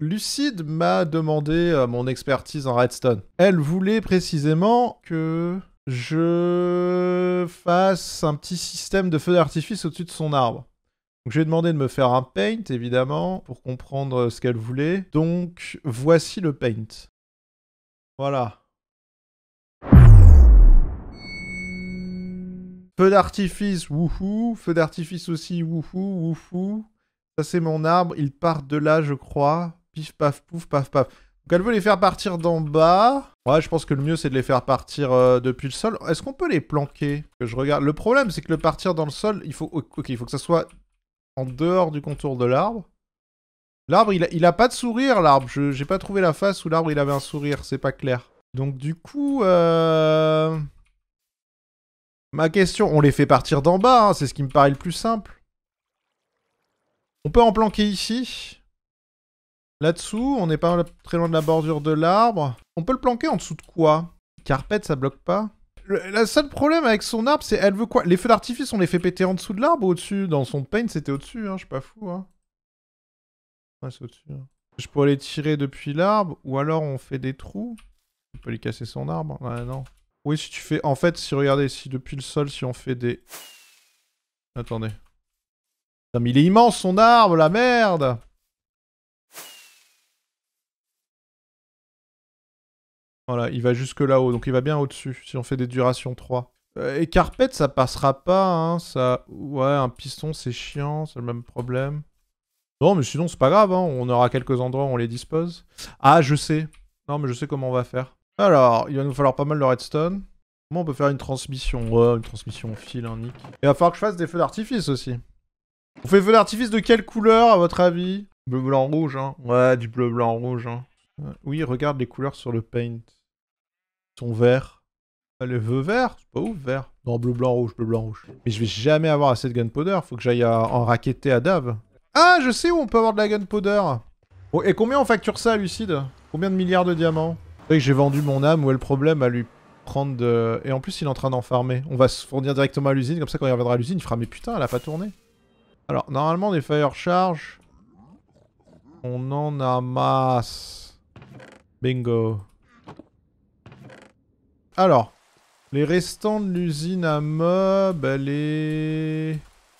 Lucide m'a demandé euh, mon expertise en Redstone. Elle voulait précisément que je fasse un petit système de feu d'artifice au-dessus de son arbre. Donc j'ai demandé de me faire un paint, évidemment, pour comprendre euh, ce qu'elle voulait. Donc voici le paint. Voilà. Feu d'artifice, wouhou. Feu d'artifice aussi, wouhou, wouhou. Ça c'est mon arbre, il part de là je crois. Pif, paf, pouf, paf, paf. Donc elle veut les faire partir d'en bas. Ouais, je pense que le mieux, c'est de les faire partir euh, depuis le sol. Est-ce qu'on peut les planquer Que je regarde. Le problème, c'est que le partir dans le sol, il faut... Ok, il faut que ça soit en dehors du contour de l'arbre. L'arbre, il a, pas de sourire, l'arbre. Je pas trouvé la face où l'arbre, il avait un sourire. C'est pas clair. Donc du coup... Euh, ma question, on les fait partir d'en bas, hein. c'est ce qui me paraît le plus simple. On peut en planquer ici. Là-dessous, on n'est pas très loin de la bordure de l'arbre. On peut le planquer en dessous de quoi Carpet, ça bloque pas le, seul problème avec son arbre, c'est elle veut quoi Les feux d'artifice, on les fait péter en dessous de l'arbre ou au-dessus Dans son paint, c'était au-dessus, hein, je suis pas fou. Hein. Ouais, c'est au-dessus. Hein. Je pourrais les tirer depuis l'arbre, ou alors on fait des trous. On peut lui casser son arbre. Hein. Ouais, non. Oui, si tu fais... En fait, si regardez, si depuis le sol, si on fait des... Attendez. mais il est immense, son arbre, la merde Voilà, il va jusque là-haut, donc il va bien au-dessus, si on fait des durations 3. Euh, et carpet, ça passera pas, hein, ça... Ouais, un piston, c'est chiant, c'est le même problème. Non, mais sinon, c'est pas grave, hein, on aura quelques endroits où on les dispose. Ah, je sais. Non, mais je sais comment on va faire. Alors, il va nous falloir pas mal de redstone. Comment on peut faire une transmission Ouais, une transmission au fil, hein, Nick. Il va falloir que je fasse des feux d'artifice aussi. On fait feux d'artifice de quelle couleur, à votre avis Bleu, blanc, rouge, hein. Ouais, du bleu, blanc, rouge, hein. Euh, oui, regarde les couleurs sur le paint vert verts. Les vœux verts C'est pas ouf, vert. Non, bleu, blanc, rouge, bleu, blanc, rouge. Mais je vais jamais avoir assez de gunpowder. Faut que j'aille euh, en raqueter à Dave. Ah, je sais où on peut avoir de la gunpowder. Oh, et combien on facture ça, Lucide Combien de milliards de diamants C'est que j'ai vendu mon âme. Où est le problème à lui prendre de... Et en plus, il est en train d'en farmer. On va se fournir directement à l'usine. Comme ça, quand il reviendra à l'usine, il fera « Mais putain, elle a pas tourné ». Alors, normalement, des fire charge... On en masse. Bingo. Alors, les restants de l'usine à meubles, elle est...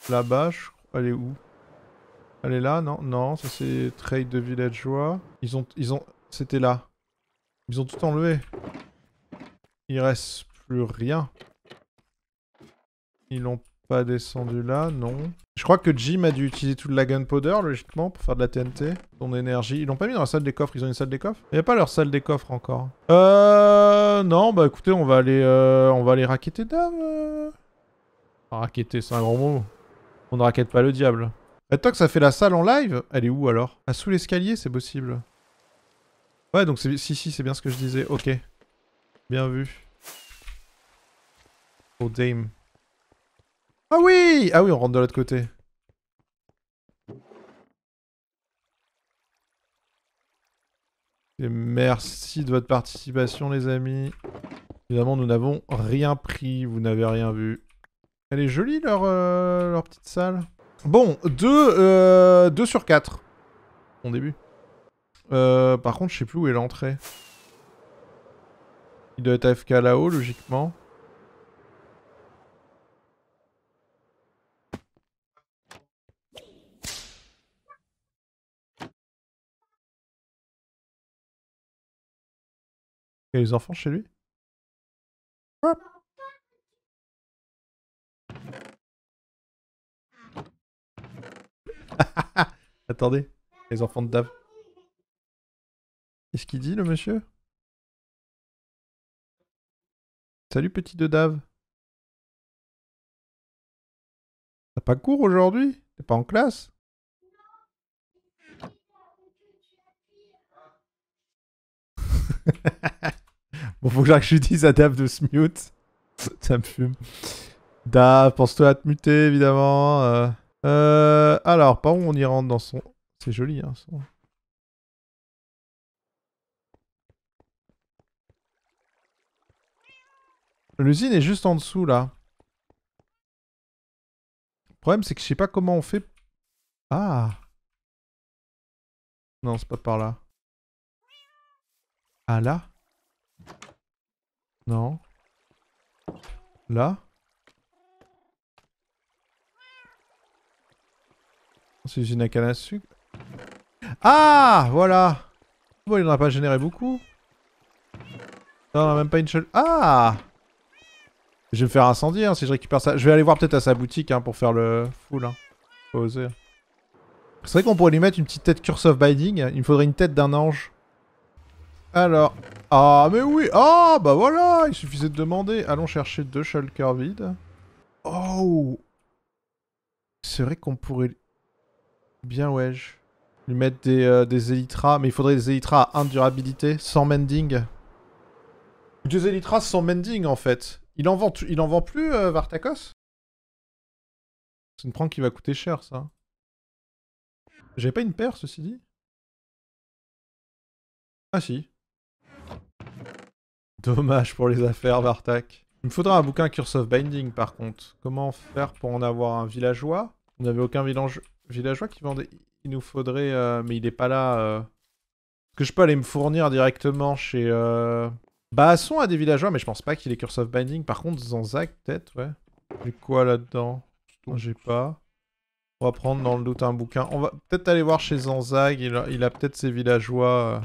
Là-bas, je Elle est où Elle est là Non, non, ça c'est trade de villageois. Ils ont... Ils ont... C'était là. Ils ont tout enlevé. Il reste plus rien. Ils l'ont pas descendu là, non. Je crois que Jim a dû utiliser toute la gunpowder, logiquement, pour faire de la TNT. Ton énergie. Ils l'ont pas mis dans la salle des coffres, ils ont une salle des coffres Il a pas leur salle des coffres encore. Euh... Non, bah écoutez, on va aller... Euh, on va aller raqueter dame. Euh. Ah, raqueter, c'est un grand mot. On ne raquette pas le diable. Eh, toi que ça fait la salle en live Elle est où alors Ah, sous l'escalier, c'est possible. Ouais, donc si, si, c'est bien ce que je disais. Ok. Bien vu. Oh, dame. Ah oui Ah oui, on rentre de l'autre côté. merci de votre participation, les amis. Évidemment, nous n'avons rien pris, vous n'avez rien vu. Elle est jolie, leur, euh, leur petite salle. Bon, 2 euh, sur 4. Bon début. Euh, par contre, je sais plus où est l'entrée. Il doit être AFK là-haut, logiquement. Il y a les enfants chez lui Attendez, les enfants de Dave. Qu'est-ce qu'il dit le monsieur Salut petit de Dave. T'as pas cours aujourd'hui T'es pas en classe Bon, faut que j'utilise à Dave de se mute. Ça me fume. Dave, pense-toi à te muter, évidemment. Euh. Euh, alors, par où on y rentre dans son... C'est joli, hein, son... L'usine est juste en dessous, là. Le problème, c'est que je sais pas comment on fait... Ah Non, c'est pas par là. Ah, là non. Là C'est usine à canne à Ah Voilà Bon, il n'en pas généré beaucoup. Non, a même pas une seule... Ah Je vais me faire incendier hein, si je récupère ça. Je vais aller voir peut-être à sa boutique hein, pour faire le full. Hein. oser. C'est vrai qu'on pourrait lui mettre une petite tête Curse of Binding. Il me faudrait une tête d'un ange. Alors. Ah, mais oui Ah, bah voilà Il suffisait de demander. Allons chercher deux shulker vides. Oh C'est vrai qu'on pourrait... Bien, ouais. Lui mettre des, euh, des Elytras. Mais il faudrait des Elytras à 1 durabilité, sans mending. Deux élytras sans mending, en fait. Il en vend, il en vend plus, Vartacos. Euh, Vartakos C'est une prank qui va coûter cher, ça. J'avais pas une paire, ceci dit Ah si, Dommage pour les affaires, Bartak. Il me faudra un bouquin Curse of Binding, par contre. Comment faire pour en avoir un villageois On n'avait aucun village... villageois qui vendait... Il nous faudrait... Euh, mais il n'est pas là. Est-ce euh. que je peux aller me fournir directement chez... Euh, Basson a des villageois, mais je pense pas qu'il ait Curse of Binding. Par contre, Zanzag peut-être, ouais. J'ai quoi là-dedans J'ai pas. On va prendre dans le doute un bouquin. On va peut-être aller voir chez Zanzag. Il a peut-être ses villageois.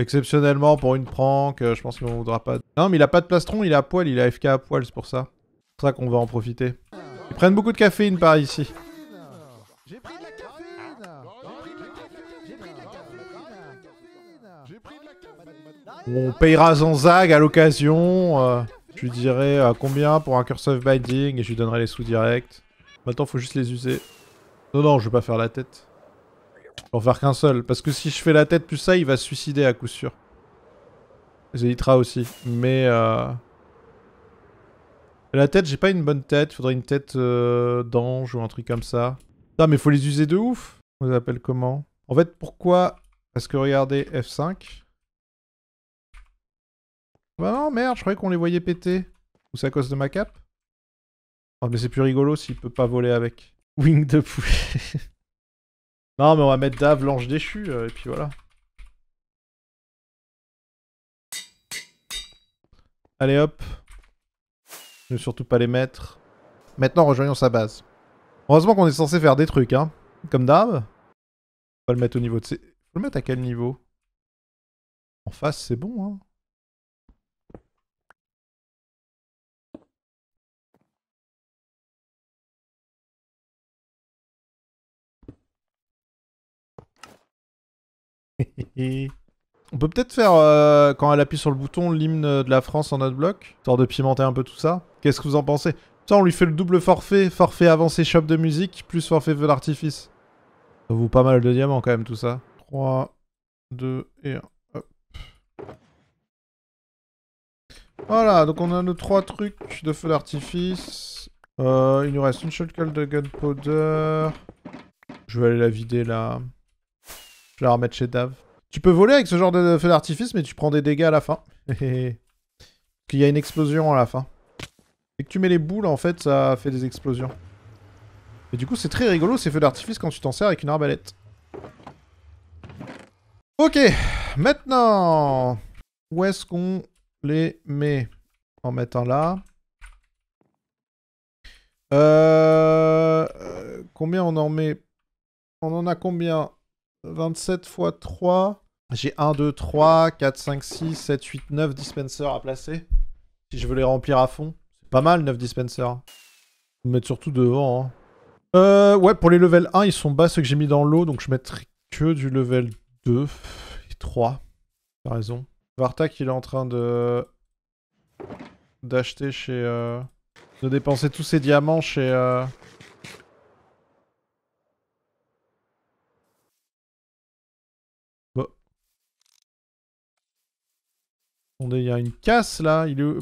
Exceptionnellement, pour une prank, euh, je pense qu'on voudra pas... Non, mais il a pas de plastron, il a poil, il a FK à poil, c'est pour ça. C'est pour ça qu'on va en profiter. Ils prennent beaucoup de caféine par ici. On payera Zanzag à l'occasion. Euh, je lui dirai euh, combien pour un curse of binding et je lui donnerai les sous directs. Maintenant, faut juste les user. Non, non, je vais pas faire la tête. Pour faire qu'un seul. Parce que si je fais la tête plus ça, il va se suicider à coup sûr. Zelitra aussi. Mais... Euh, la tête, j'ai pas une bonne tête. Faudrait une tête euh, d'ange ou un truc comme ça. Ah mais faut les user de ouf. On les appelle comment En fait, pourquoi Parce que regardez, F5. Bah non, merde, je croyais qu'on les voyait péter. Ou c'est à cause de ma cape Oh, mais c'est plus rigolo s'il peut pas voler avec. Wing de poulet. Non, mais on va mettre Dave, l'ange déchu, euh, et puis voilà. Allez hop. ne surtout pas les mettre. Maintenant, rejoignons sa base. Heureusement qu'on est censé faire des trucs, hein. Comme Dave. On va le mettre au niveau de ses... Faut le mettre à quel niveau En face, c'est bon, hein. On peut peut-être faire, euh, quand elle appuie sur le bouton, l'hymne de la France en notre bloc, histoire de pimenter un peu tout ça. Qu'est-ce que vous en pensez Ça, on lui fait le double forfait, forfait avancé shop de musique, plus forfait feu d'artifice. Ça vaut pas mal de diamants quand même tout ça. 3, 2 et 1. Hop. Voilà, donc on a nos trois trucs de feu d'artifice. Euh, il nous reste une shotgun de gunpowder. Je vais aller la vider là. Je la remettre chez Dave. Tu peux voler avec ce genre de feu d'artifice, mais tu prends des dégâts à la fin. Qu'il y a une explosion à la fin. Et que tu mets les boules, en fait, ça fait des explosions. Et du coup, c'est très rigolo ces feux d'artifice quand tu t'en sers avec une arbalète. Ok, maintenant, où est-ce qu'on les met En mettant là. Euh... euh combien on en met On en a combien 27 x 3. J'ai 1, 2, 3, 4, 5, 6, 7, 8, 9 dispensers à placer. Si je veux les remplir à fond. C'est pas mal 9 dispensers. Je vais mettre surtout devant. Hein. Euh, ouais, pour les levels 1, ils sont bas ceux que j'ai mis dans l'eau. Donc je mettrai que du level 2 et 3. T'as raison. Vartak, il est en train de... D'acheter chez... Euh, de dépenser tous ses diamants chez... Euh, il y a une casse là. Il est... Euh,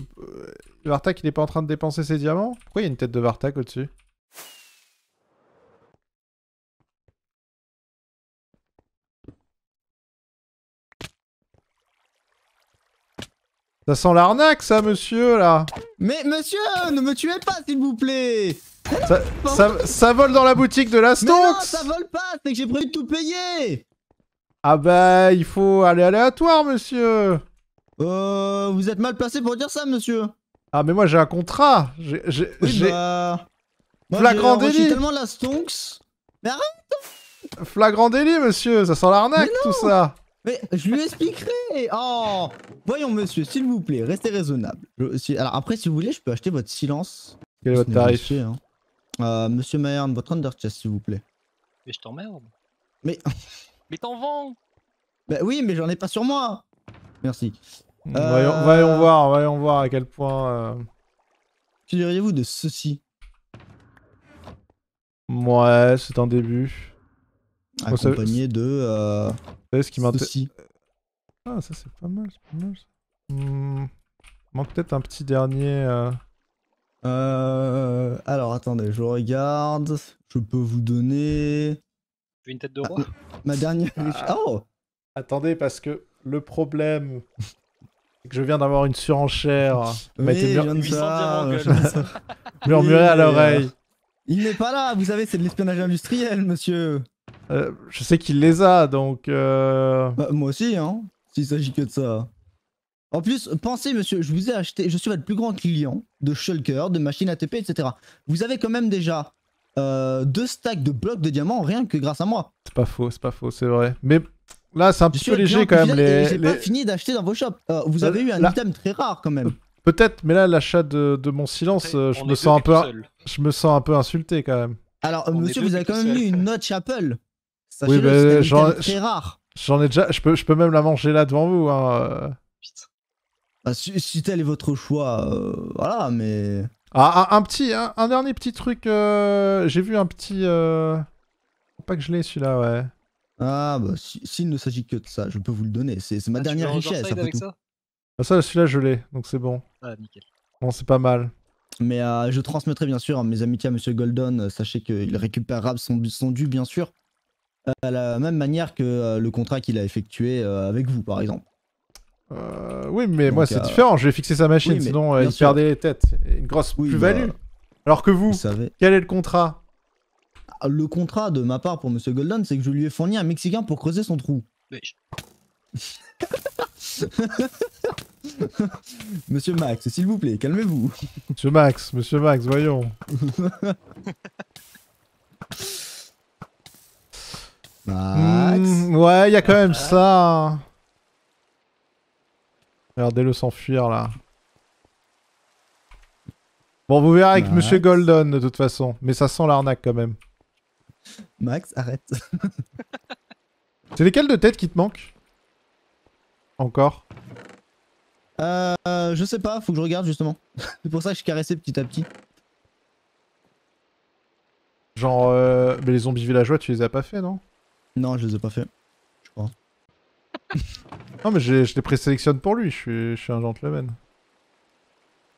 Vartak, il n'est pas en train de dépenser ses diamants Pourquoi il y a une tête de Vartak au-dessus Ça sent l'arnaque, ça, monsieur, là Mais monsieur, ne me tuez pas, s'il vous plaît ça, vole dans la boutique de la Stonks non, ça vole pas, c'est que j'ai prévu de tout payer Ah bah, il faut aller aléatoire, monsieur euh, vous êtes mal placé pour dire ça, monsieur. Ah, mais moi j'ai un contrat. J'ai. J'ai. Oui, bah, Flagrant délit. tellement la stonks. Mais arrête Flagrant délit, monsieur. Ça sent l'arnaque, tout ça. Mais je lui expliquerai. Oh Voyons, monsieur, s'il vous plaît, restez raisonnable. alors après, si vous voulez, je peux acheter votre silence. Quel est votre tarif hein. euh, Monsieur Mayern, votre underchest, s'il vous plaît. Mais je t'emmerde. Mais. mais t'en vends Bah oui, mais j'en ai pas sur moi Merci. Euh, voyons, voir, voyons voir à quel point. Euh... Que diriez-vous de ceci Ouais, c'est un début. Accompagné de. Euh... euh ce qui m'intéresse Ah, ça c'est pas mal, c'est pas mal. Hmm. Manque peut-être un petit dernier. Euh... Euh... Alors attendez, je regarde. Je peux vous donner. Une tête de ah, roi Ma dernière. Ah. Oh Attendez, parce que le problème je viens d'avoir une surenchère. Oui, ça. Murmuré à l'oreille. Il n'est pas là, vous savez, c'est de l'espionnage industriel, monsieur. Euh, je sais qu'il les a, donc. Euh, bah, moi aussi, hein. S'il s'agit que de ça. En plus, pensez, monsieur, je vous ai acheté, je suis votre plus grand client de shulker, de machines ATP, etc. Vous avez quand même déjà euh, deux stacks de blocs de diamants rien que grâce à moi. C'est pas faux, c'est pas faux, c'est vrai. Mais Là, c'est un petit peu léger quand même. Les, j'ai pas fini d'acheter dans vos shops. Euh, vous avez eu un item très rare quand même. Euh, peut-être, mais là, l'achat de, mon silence, euh, je, me sens un peu, je me sens un peu insulté quand même. Alors, monsieur, vous avez quand même eu une notch Apple. oui, j'en ai rare. déjà. Je peux, je peux même la manger là devant vous. Hein, bah, si, tel est votre choix, voilà, mais. Ah, un, petit, un, dernier petit truc. J'ai vu un petit. pas que je l'ai celui-là, ouais. Ah, bah, s'il ne s'agit que de ça, je peux vous le donner. C'est ma ah, dernière richesse. Ça, ah, ça celui-là, je l'ai, donc c'est bon. Ah, nickel. Bon, c'est pas mal. Mais euh, je transmettrai bien sûr hein, mes amitiés à Monsieur Golden. Euh, sachez qu'il récupérera son, son dû, bien sûr, euh, à la même manière que le contrat qu'il a effectué avec vous, par exemple. oui, mais moi c'est différent. Je vais fixer sa machine, sinon il perdait les têtes. Une grosse plus-value. Bah, Alors que vous, quel est le contrat le contrat de ma part pour Monsieur Golden, c'est que je lui ai fourni un Mexicain pour creuser son trou. monsieur Max, s'il vous plaît, calmez-vous. Monsieur Max, Monsieur Max, voyons. Max. Hmm, ouais, il y a quand même ça. Hein. Regardez-le s'enfuir là. Bon, vous verrez avec Monsieur Golden de toute façon, mais ça sent l'arnaque quand même. Max, arrête. C'est lesquels de tête qui te manquent Encore Euh. Je sais pas, faut que je regarde justement. C'est pour ça que je caressais petit à petit. Genre. Euh, mais les zombies villageois, tu les as pas fait, non Non, je les ai pas fait. Je crois. non, mais je, les présélectionne pour lui, je suis, un gentleman.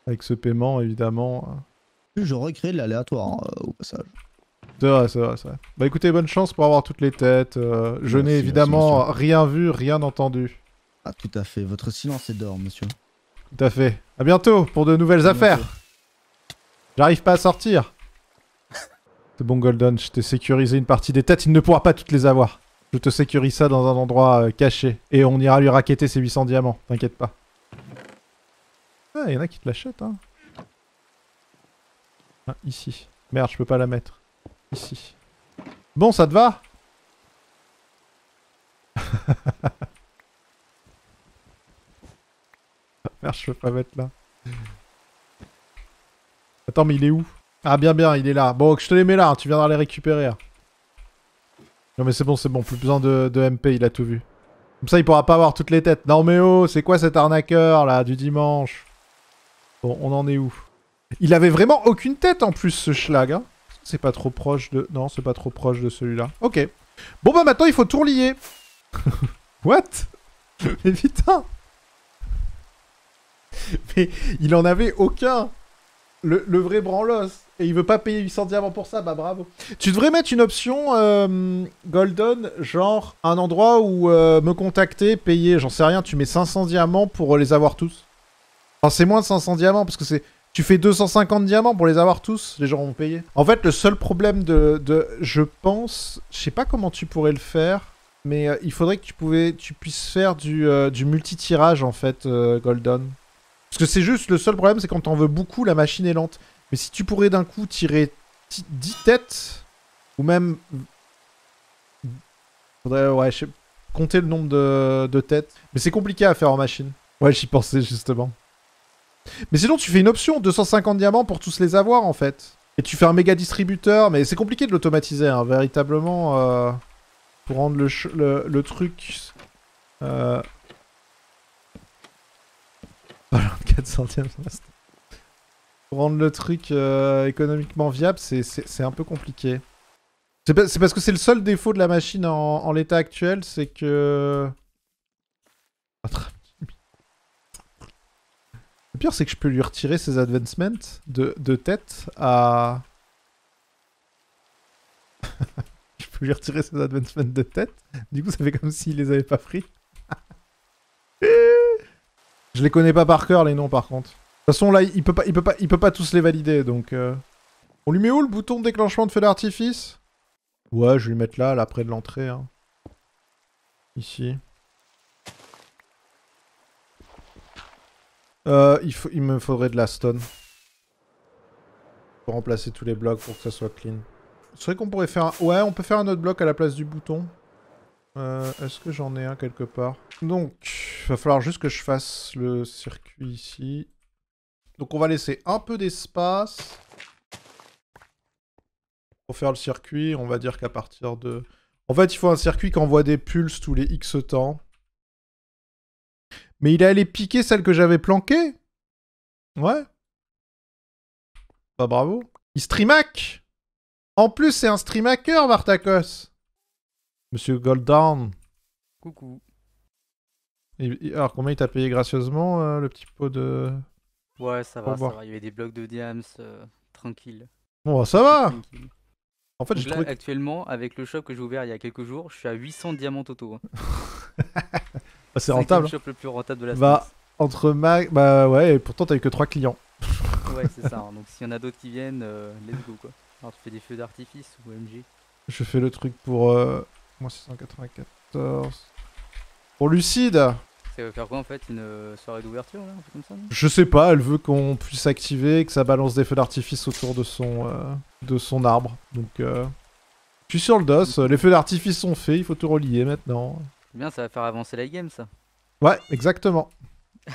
Avec ce paiement, évidemment. Hein. Je recrée de l'aléatoire euh, au passage. C'est vrai, c'est vrai, vrai, Bah écoutez, bonne chance pour avoir toutes les têtes. Euh, je n'ai évidemment rien vu, rien entendu. Ah, tout à fait. Votre silence est d'or, monsieur. Tout à fait. À bientôt pour de nouvelles affaires. J'arrive pas à sortir. c'est bon, Golden, je t'ai sécurisé une partie des têtes, il ne pourra pas toutes les avoir. Je te sécurise ça dans un endroit euh, caché et on ira lui raqueter ses 800 diamants, t'inquiète pas. Ah, il y en a qui te l'achètent, hein. Ah, ici. Merde, je peux pas la mettre. Bon, ça te va Merde, je peux pas mettre là. Attends, mais il est où Ah, bien, bien, il est là. Bon, je te les mets là, hein, tu viendras les récupérer. Hein. Non, mais c'est bon, c'est bon, plus besoin de, de, MP, il a tout vu. Comme ça, il pourra pas avoir toutes les têtes. Non, mais oh, c'est quoi cet arnaqueur là du dimanche Bon, on en est où Il avait vraiment aucune tête en plus, ce schlag. Hein c'est pas trop proche de... Non, c'est pas trop proche de celui-là. Ok. Bon bah maintenant, il faut tout tourlier. What Mais putain Mais il en avait aucun le, vrai branlos. Et il veut pas payer 800 diamants pour ça, bah bravo. Tu devrais mettre une option euh, Golden, genre un endroit où euh, me contacter, payer, j'en sais rien, tu mets 500 diamants pour euh, les avoir tous. Enfin, c'est moins de 500 diamants parce que c'est tu fais 250 diamants pour les avoir tous, les gens vont payer. En fait, le seul problème de, je pense, je sais pas comment tu pourrais le faire, mais euh, il faudrait que tu, pouvais, tu puisses faire du, euh, du multi-tirage en fait, euh, Golden. Parce que c'est juste, le seul problème c'est quand t'en veux beaucoup, la machine est lente. Mais si tu pourrais d'un coup tirer 10 têtes, ou même... Faudrait, ouais, je compter le nombre de, de têtes. Mais c'est compliqué à faire en machine. Ouais, j'y pensais justement. Mais sinon, tu fais une option, 250 diamants pour tous les avoir, en fait. Et tu fais un méga distributeur, mais c'est compliqué de l'automatiser, véritablement, pour rendre le, truc... Pour rendre le truc économiquement viable, c'est un peu compliqué. C'est parce que c'est le seul défaut de la machine en, l'état actuel, c'est que... Ah, pire, c'est que je peux lui retirer ses advancements de, tête à... je peux lui retirer ses advancements de tête. Du coup, ça fait comme s'il les avait pas pris. je les connais pas par cœur, les noms, par contre. De toute façon, là, il peut pas, il peut pas, il peut pas tous les valider, donc... Euh. On lui met où le bouton de déclenchement de feu d'artifice Ouais, je vais lui mettre là, là, près de l'entrée. Hein. Ici. Euh, il, me faudrait de la stone. Pour remplacer tous les blocs pour que ça soit clean. C'est vrai qu'on pourrait faire un... Ouais, on peut faire un autre bloc à la place du bouton. Euh, est-ce que j'en ai un quelque part Donc, il va falloir juste que je fasse le circuit ici. Donc on va laisser un peu d'espace. Pour faire le circuit, on va dire qu'à partir de... En fait, il faut un circuit qui envoie des pulses tous les X temps. Mais il est allé piquer celle que j'avais planquée Ouais. Bah bravo. Il streamac En plus, c'est un hacker, Vartakos Monsieur Goldown. Coucou. alors, combien il t'a payé gracieusement, euh, le petit pot de... Ouais, ça va, ça va. Il y avait des blocs de diams, euh, tranquille. Bon, bah, ça va En fait, j'ai Actuellement, avec le shop que j'ai ouvert il y a quelques jours, je suis à 800 diamants totaux. Hein. Bah, c'est rentable. C'est le plus rentable de la bah, entre ma... Bah ouais, et pourtant t'as eu que 3 clients. ouais, c'est ça. Hein. Donc s'il y en a d'autres qui viennent, euh, let's go quoi. Alors tu fais des feux d'artifice ou MG Je fais le truc pour. Euh... 694. Pour Lucide Ça veut faire quoi en fait Une euh, soirée d'ouverture là un comme ça, Je sais pas, elle veut qu'on puisse activer, que ça balance des feux d'artifice autour de son, euh, de son arbre. Donc. Euh, je suis sur le dos, les feux d'artifice sont faits, il faut tout relier maintenant. Bien, ça va faire avancer la game, ça. Ouais, exactement.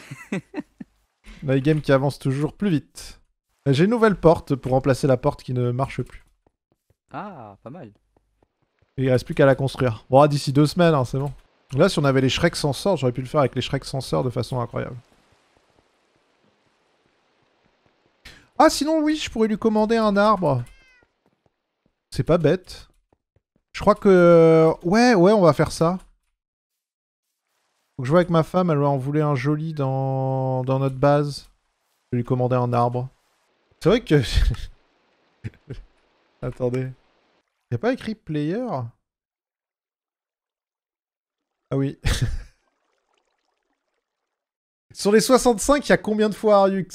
la game qui avance toujours plus vite. J'ai une nouvelle porte pour remplacer la porte qui ne marche plus. Ah, pas mal. Il reste plus qu'à la construire. Bon, ah, d'ici deux semaines, hein, c'est bon. Là, si on avait les Shrek sensors, j'aurais pu le faire avec les Shrek sensors de façon incroyable. Ah, sinon, oui, je pourrais lui commander un arbre. C'est pas bête. Je crois que... Ouais, ouais, on va faire ça. Faut je vois avec ma femme, elle en voulait un joli dans, notre base. Je vais lui commander un arbre. C'est vrai que... Attendez. Y'a pas écrit player Ah oui. Sur les 65, il y a combien de fois Ariux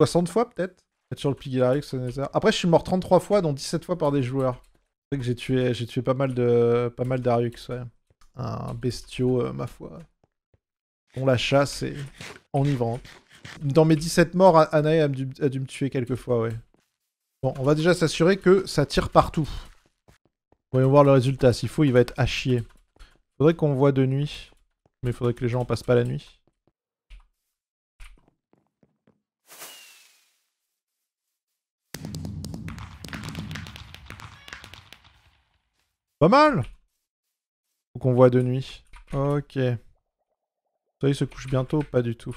60 fois peut-être Sur le pli Après, je suis mort 33 fois, dont 17 fois par des joueurs. C'est vrai que j'ai tué, tué pas mal d'Ariux, ouais un bestiau, euh, ma foi, On la chasse y enivrante. Dans mes 17 morts, Anae a dû, me tuer quelques fois, ouais. Bon, on va déjà s'assurer que ça tire partout. Voyons voir le résultat. S'il faut, il va être à chier. Faudrait qu'on voit de nuit. Mais il faudrait que les gens en passent pas la nuit. Pas mal qu'on voit de nuit. Ok. Ça il se couche bientôt Pas du tout.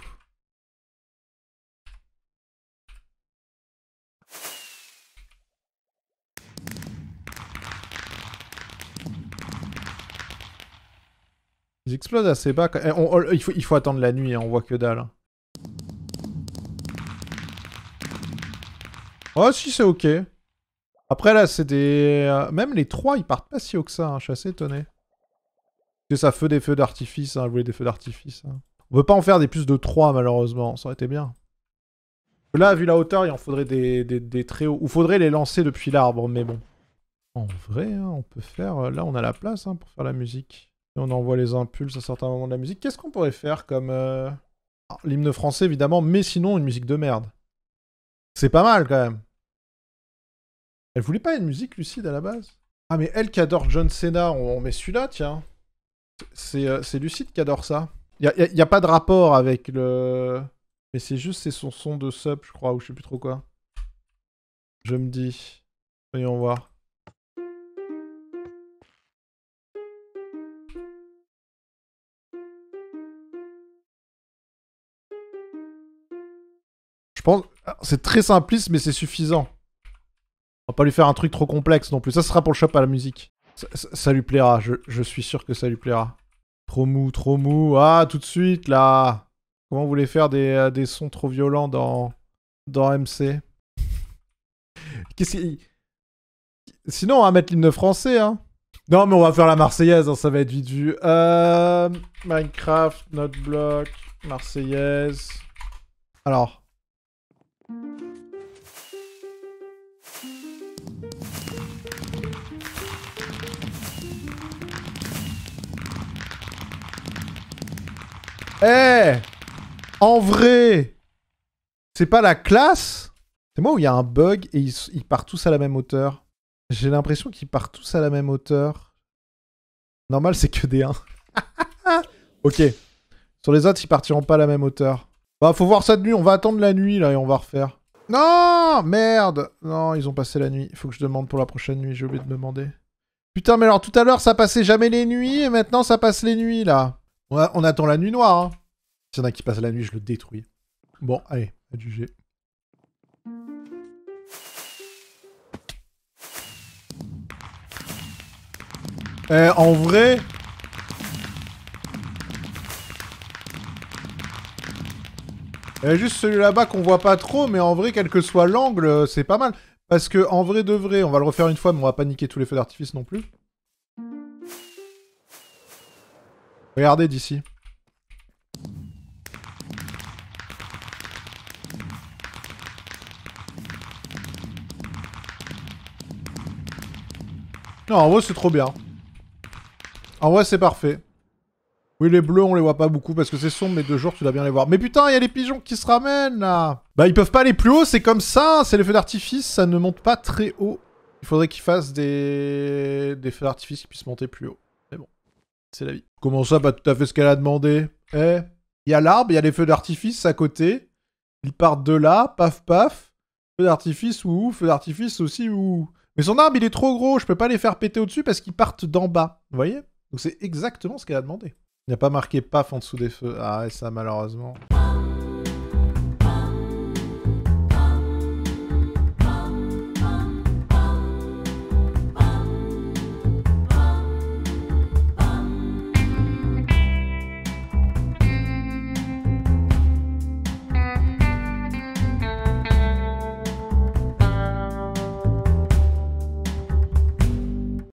Ils explosent assez bas. Eh, oh, il, faut, attendre la nuit, hein, on voit que dalle. Hein. Oh si, c'est ok. Après là, c'est des... Euh, même les trois, ils partent pas si haut que ça, hein, je suis assez étonné. C'est ça, feu des feux d'artifice, hein, vous des feux d'artifice. Hein. On peut pas en faire des plus de 3 malheureusement, ça aurait été bien. Là, vu la hauteur, il en faudrait des, très hauts. Ou faudrait les lancer depuis l'arbre, mais bon. En vrai, hein, on peut faire... Euh, là, on a la place hein, pour faire la musique. Et on envoie les impulses à certains moments de la musique. Qu'est-ce qu'on pourrait faire comme... Euh, ah, l'hymne français, évidemment, mais sinon, une musique de merde. C'est pas mal, quand même. Elle voulait pas une musique lucide, à la base Ah, mais elle qui adore John Cena, on met celui-là, tiens. Euh, c'est Lucide qui adore ça. Il n'y a, pas de rapport avec le... Mais c'est juste c'est son son de sub, je crois, ou je sais plus trop quoi. Je me dis. Voyons voir. Je pense... Ah, c'est très simpliste, mais c'est suffisant. On va pas lui faire un truc trop complexe non plus. Ça sera pour le shop à la musique. Ça, lui plaira, je, suis sûr que ça lui plaira. Trop mou, trop mou. Ah, tout de suite, là Comment vous voulez faire des, euh, sons trop violents dans, dans MC Qu'est-ce qui... Sinon, on va mettre l'hymne français, hein. Non, mais on va faire la Marseillaise, hein, ça va être vite vu. Euh, Minecraft, Block, Marseillaise. Alors. Eh En vrai C'est pas la classe C'est moi où il y a un bug et ils, partent tous à la même hauteur. J'ai l'impression qu'ils partent tous à la même hauteur. Normal, c'est que des 1. ok. Sur les autres, ils partiront pas à la même hauteur. Bah, faut voir ça de nuit. On va attendre la nuit, là, et on va refaire. Non Merde Non, ils ont passé la nuit. Faut que je demande pour la prochaine nuit. J'ai oublié de demander. Putain, mais alors, tout à l'heure, ça passait jamais les nuits, et maintenant, ça passe les nuits, là. On, attend la nuit noire. Hein. S'il y en a qui passent la nuit, je le détruis. Bon, allez, juger. Eh, en vrai... a eh, juste celui là-bas qu'on voit pas trop, mais en vrai, quel que soit l'angle, euh, c'est pas mal. Parce que, en vrai de vrai, on va le refaire une fois, mais on va pas niquer tous les feux d'artifice non plus. Regardez d'ici. Non, en vrai, c'est trop bien. En vrai, c'est parfait. Oui, les bleus, on les voit pas beaucoup parce que c'est sombre, mais deux jours tu dois bien les voir. Mais putain, il y a les pigeons qui se ramènent, là Bah, ils peuvent pas aller plus haut, c'est comme ça hein, C'est les feux d'artifice, ça ne monte pas très haut. Il faudrait qu'ils fassent des... des feux d'artifice qui puissent monter plus haut la vie. Comment ça, pas tout à fait ce qu'elle a demandé Eh Il y a l'arbre, il y a les feux d'artifice à côté. Ils partent de là, paf paf. Feu d'artifice ou feux d'artifice aussi ou. Mais son arbre, il est trop gros, je peux pas les faire péter au-dessus parce qu'ils partent d'en bas. Vous voyez Donc c'est exactement ce qu'elle a demandé. Il n'y a pas marqué paf en dessous des feux. Ah, ça, malheureusement.